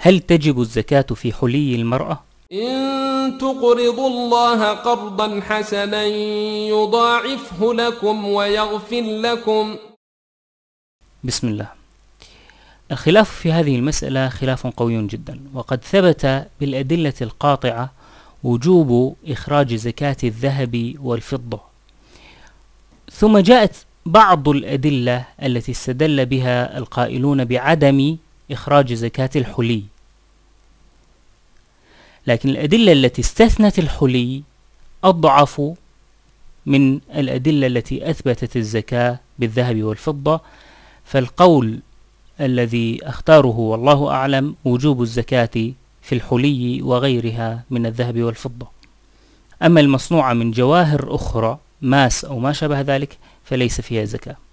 هل تجب الزكاة في حلي المرأة؟ إن تقرضوا الله قرضا حسنا يضاعفه لكم ويغفر لكم بسم الله الخلاف في هذه المسألة خلاف قوي جدا وقد ثبت بالأدلة القاطعة وجوب إخراج زكاة الذهب والفضة ثم جاءت بعض الأدلة التي استدل بها القائلون بعدم إخراج زكاة الحلي لكن الأدلة التي استثنت الحلي أضعف من الأدلة التي أثبتت الزكاة بالذهب والفضة فالقول الذي أختاره والله أعلم وجوب الزكاة في الحلي وغيرها من الذهب والفضة أما المصنوعة من جواهر أخرى ماس أو ما شابه ذلك فليس فيها زكاة